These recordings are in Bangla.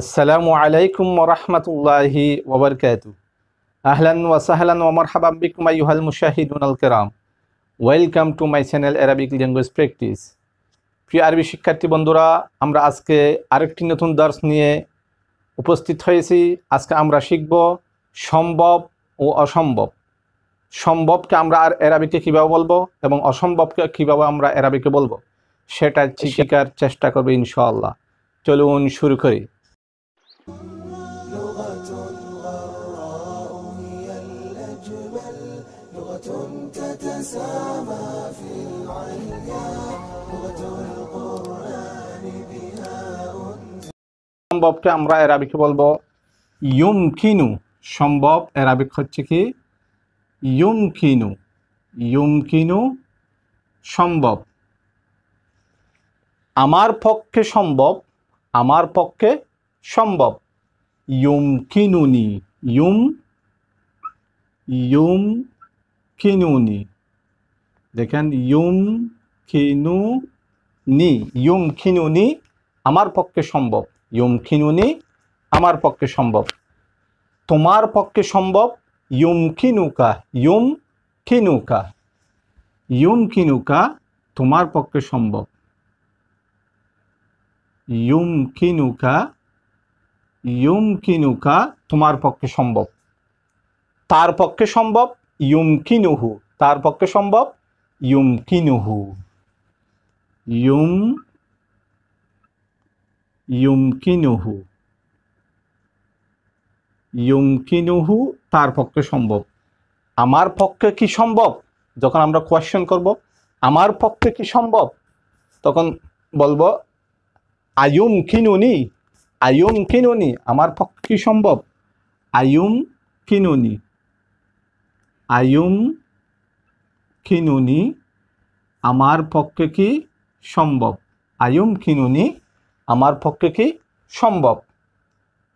আসসালামু আলাইকুম ওরহমতুল্লাহি ওবরকাত আহলান ওয়াসাহলান ওমর হাবাম বিকুম আইহাল মুশাহিদুন আল কেরাম welcome to my channel Arabic language practice প্রিয় আরবি শিক্ষার্থী বন্ধুরা আমরা আজকে আরেকটি নতুন দর্শ নিয়ে উপস্থিত হয়েছি আজকে আমরা শিখব সম্ভব ও অসম্ভব সম্ভবকে আমরা আর অ্যারাবিকে কীভাবে বলবো এবং অসম্ভবকে কীভাবে আমরা অ্যারাবিকে বলবো সেটা শিকার চেষ্টা করবে ইনশাআল্লাহ চলুন শুরু করি ما في العليا لغة القرآن بها সম্ভবকে আমরা এরাবিকে বলবো ইয়ুমকিনু সম্ভব এরাবিক হচ্ছে কি ইয়ুমকিনু ইয়ুমকিনু সম্ভব আমার পক্ষে সম্ভব আমার পক্ষে সম্ভব ইয়ুমকিনুনি ইয়ুম ইয়ুম কিনুনি দেখেন ইয়ুম খিনু নি খিনুনি আমার পক্ষে সম্ভব ইউম খিনুনি আমার পক্ষে সম্ভব তোমার পক্ষে সম্ভব ইয়ুম খিনুকা ইউম খিনুকা ইউম খিনুকা তোমার পক্ষে সম্ভব ইউম খিনুকা ইউম খিনুকা তোমার পক্ষে সম্ভব তার পক্ষে সম্ভব ইয়ুম খিনুহু তার পক্ষে সম্ভব ইউমকিনুহু ইউম ইউমকিনুহু ইউমকিনুহু তার পক্ষে সম্ভব আমার পক্ষে কি সম্ভব যখন আমরা কোয়েশ্চেন করব আমার পক্ষে কি সম্ভব তখন বলবো আয়ুম কিনুনি আয়ুম কিনুনি আমার পক্ষে কি সম্ভব আয়ুম কিনুনি আয়ুম খিনুনি আমার পক্ষে কি সম্ভব আয়ুম খিনুনি আমার পক্ষে কি সম্ভব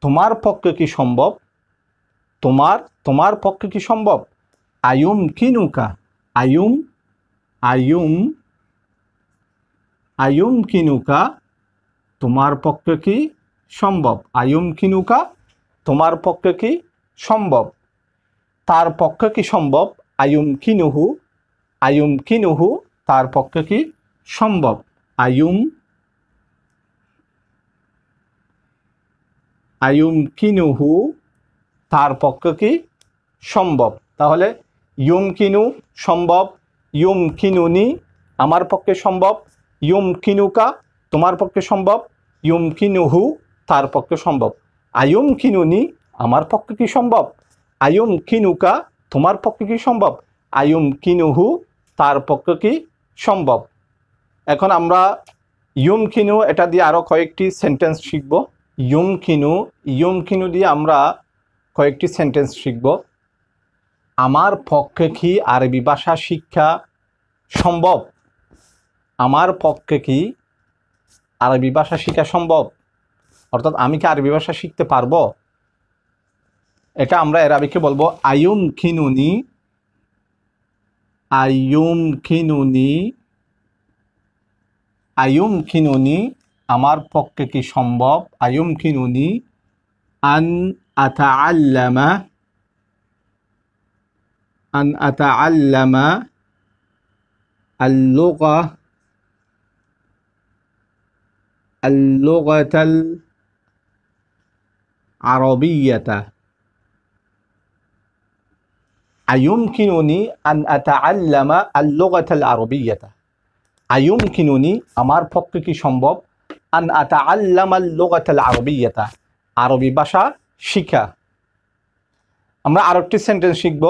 তোমার পক্ষে কি সম্ভব তোমার তোমার পক্ষে কি সম্ভব আয়ুম কিনুকা আয়ুম আয়ুম আয়ুম কিনুকা তোমার পক্ষে কি সম্ভব আয়ুম কিনুকা তোমার পক্ষে কি সম্ভব তার পক্ষে কি সম্ভব আয়ুম কিনুহু আয়ুম কিনুহু তার পক্ষে কি সম্ভব আয়ুম আয়ুম কিনুহু তার পক্ষে কি সম্ভব তাহলে ইউম কিনু সম্ভব ইউম কিনুনি আমার পক্ষে সম্ভব ইউম কিনুকা তোমার পক্ষে সম্ভব ইউম কিনুহু তার পক্ষে সম্ভব আয়ুম কিনুনি আমার পক্ষে কি সম্ভব আয়ুম কিনুকা তোমার পক্ষে কি সম্ভব আয়ুম কিনুহু তার পক্ষে কি সম্ভব এখন আমরা কিনু এটা দিয়ে আরও কয়েকটি সেন্টেন্স শিখব ইয়ুমখিনু ইয়ুমখিনু দিয়ে আমরা কয়েকটি সেন্টেন্স শিখব আমার পক্ষে কি আরবি ভাষা শিক্ষা সম্ভব আমার পক্ষে কি আরবি ভাষা শিখা সম্ভব অর্থাৎ আমি কি আরবি ভাষা শিখতে পারবো এটা আমরা এর আবিকে বলবো আয়ুম খিনুনি আয়ুমকিনুনি আয়ুমকিনুনি আমার পক্ষে কি সম্ভব আয়ুমকিনুনি আন আতা আল্লামা আন আতা আল্লামা اللغة اللغة العربية আয়ুমকিনুনি আন আতা আল্লামা আল্লোগাতাল আরবিয়াতা আয়ুমকিনুনি আমার পক্ষে কি সম্ভব আন আতা আল্লামা আল্লোগাতাল আরবিয়াতা আরবি ভাষা শিখা আমরা আরেকটি সেন্টেন্স শিখব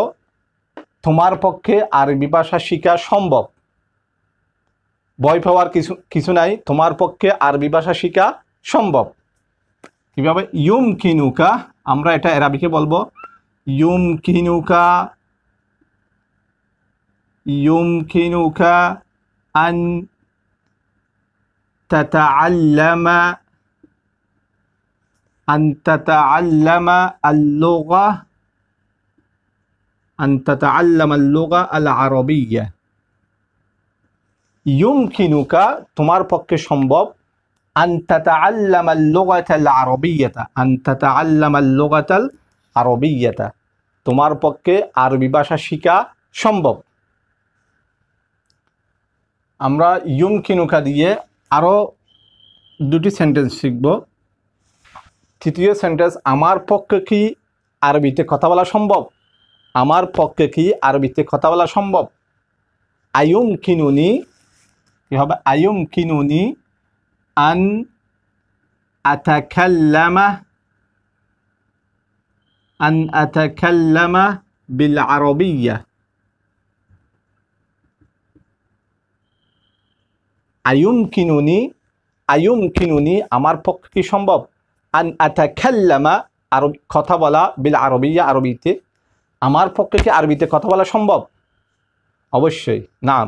তোমার পক্ষে আরবি ভাষা শিখা সম্ভব ভয় পাওয়ার কিছু কিছু নাই তোমার পক্ষে আরবি ভাষা শিখা সম্ভব কীভাবে ইয়ুম কিনুকা আমরা এটা অ্যারাবিকে বলবো ইয়ুম কিনুকা يمكنك أن تتعلم أن تتعلم اللغة أن تتعلم اللغة العربية يمكنك تمار পক্ষে شمبوب أن تتعلم اللغة العربية أن تتعلم اللغة العربية তোমার পক্ষে আরবি ভাষা শিখা সম্ভব আমরা ইয়ুম কিনুকা দিয়ে আরও দুটি সেন্টেন্স শিখব তৃতীয় সেন্টেন্স আমার পক্ষে কি আরবিতে কথা বলা সম্ভব আমার পক্ষে কি আরবিতে কথা বলা সম্ভব আয়ুম কিনুনি কি হবে আয়ুম কিনুনি আন আতাকাল্লামা আন আতাকাল্লামা বিল আরবিয়া আয়ুম কিনুনি আয়ুম কিনুনি আমার পক্ষে কি সম্ভব আন আথা খেল্লামা আরব কথা বলা বিল আরবিয়া আরবিতে আমার পক্ষে কি আরবিতে কথা বলা সম্ভব অবশ্যই নাম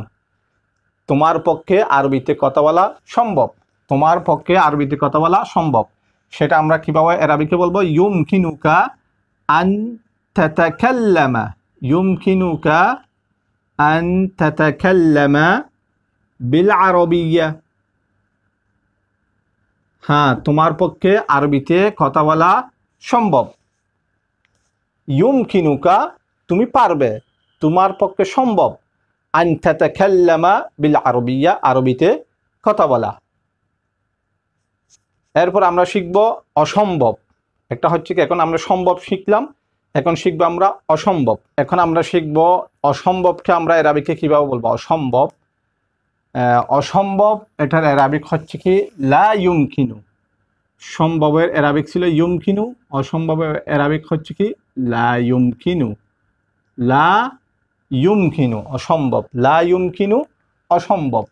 তোমার পক্ষে আরবিতে কথা বলা সম্ভব তোমার পক্ষে আরবিতে কথা বলা সম্ভব সেটা আমরা কীভাবে আরবিকে বলবো ইউম কিনুকা আন তাতাকাল্লামা ইউম কিনুকা আন তাতাকাল্লামা বিল আরবিয়া হ্যাঁ তোমার পক্ষে আরবিতে কথা বলা সম্ভব ইউম কিনুকা তুমি পারবে তোমার পক্ষে সম্ভব আনথাতে খেললামা বিল আরবিয়া আরবিতে কথা বলা এরপর আমরা শিখব অসম্ভব একটা হচ্ছে কি এখন আমরা সম্ভব শিখলাম এখন শিখবো আমরা অসম্ভব এখন আমরা শিখব অসম্ভবকে আমরা এরাবিকে কীভাবে বলবো অসম্ভব অসম্ভব এটার অ্যারাবিক হচ্ছে কি লা ইউমকিনু সম্ভবের অ্যারাবিক ছিল ইউমকিনু অসম্ভবের অ্যারাবিক হচ্ছে কি লা ইউমকিনু লা ইউমকিনু অসম্ভব লা ইউমকিনু অসম্ভব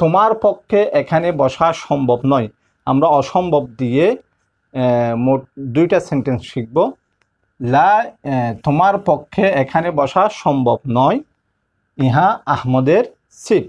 তোমার পক্ষে এখানে বসা সম্ভব নয় আমরা অসম্ভব দিয়ে মোট দুইটা সেন্টেন্স শিখব লা তোমার পক্ষে এখানে বসা সম্ভব নয় ইহা আহমদের সিট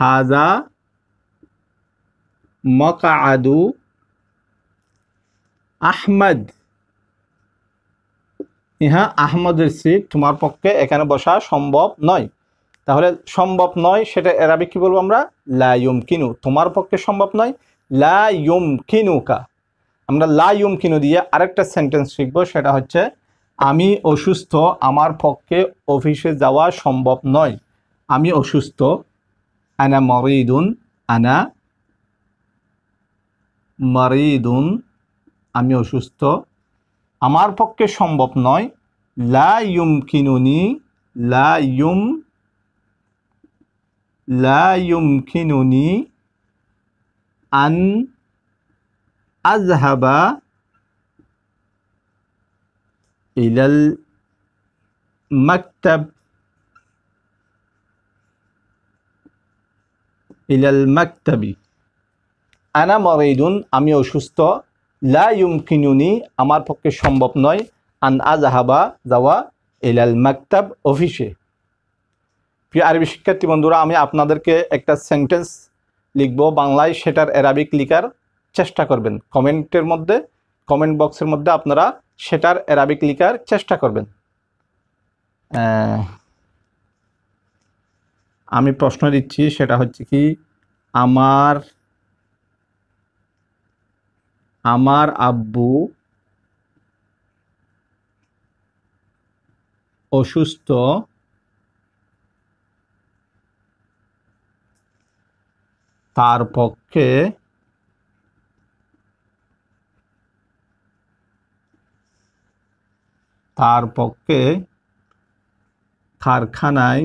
হাজা মকা আদু আহমদ ইহা আহমদের সিট তোমার পক্ষে এখানে বসা সম্ভব নয় তাহলে সম্ভব নয় সেটা এরাবিক কি বলবো আমরা লাইম কিনু তোমার পক্ষে সম্ভব নয় লায়ুম কিনুকা আমরা লায়ুম কিনু দিয়ে আরেকটা সেন্টেন্স শিখবো সেটা হচ্ছে আমি অসুস্থ আমার পক্ষে অফিসে যাওয়া সম্ভব নয় আমি অসুস্থ আনা মরিদুন আনা মরিদুন আমি অসুস্থ আমার পক্ষে সম্ভব নয় লা ইউম কিনুনি লা ইউম লা ইউম কিনুনি আন আজহাবা ইলাল মাকতাব ইলাল মাকতাবি আনা মরেইদুন আমি অসুস্থ লা ইউমকিনুনি আমার পক্ষে সম্ভব নয় আন আজাহাবা যাওয়া ইলাল মাকতাব অফিসে প্রিয় আরবি শিক্ষার্থী বন্ধুরা আমি আপনাদেরকে একটা সেন্টেন্স লিখব বাংলায় সেটার অ্যারাবিক লিখার চেষ্টা করবেন কমেন্টের মধ্যে কমেন্ট বক্সের মধ্যে আপনারা সেটার অ্যারাবিক লিখার চেষ্টা করবেন আমি প্রশ্ন দিচ্ছি সেটা হচ্ছে কি আমার আমার আব্বু অসুস্থ তার পক্ষে তার পক্ষে কারখানায়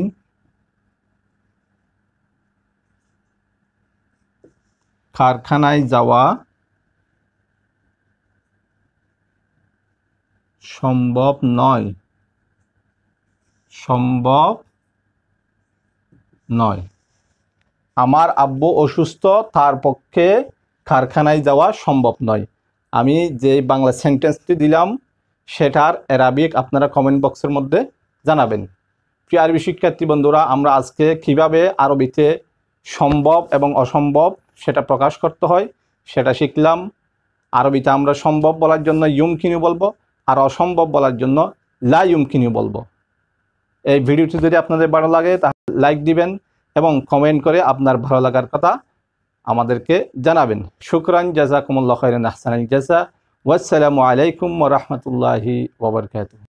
কারখানায় যাওয়া সম্ভব নয় সম্ভব নয় আমার আব্বু অসুস্থ তার পক্ষে কারখানায় যাওয়া সম্ভব নয় আমি যে বাংলা সেন্টেন্সটি দিলাম সেটার অ্যারাবিক আপনারা কমেন্ট বক্সের মধ্যে জানাবেন প্রিয় আরবি শিক্ষার্থী বন্ধুরা আমরা আজকে কিভাবে আরবিতে সম্ভব এবং অসম্ভব সেটা প্রকাশ করতে হয় সেটা শিখলাম আরবিতে আমরা সম্ভব বলার জন্য ইউমকিনি বলবো আর অসম্ভব বলার জন্য লা ইউমকিনি বলবো এই ভিডিওটি যদি আপনাদের ভালো লাগে তাহলে লাইক দিবেন এবং কমেন্ট করে আপনার ভালো লাগার কথা আমাদেরকে জানাবেন শুকরান জাজাকুমুল্লাহ খৈরান আহসান জাজা ওয়াসালামু আলাইকুম রহমতুল্লাহি ওবরকাত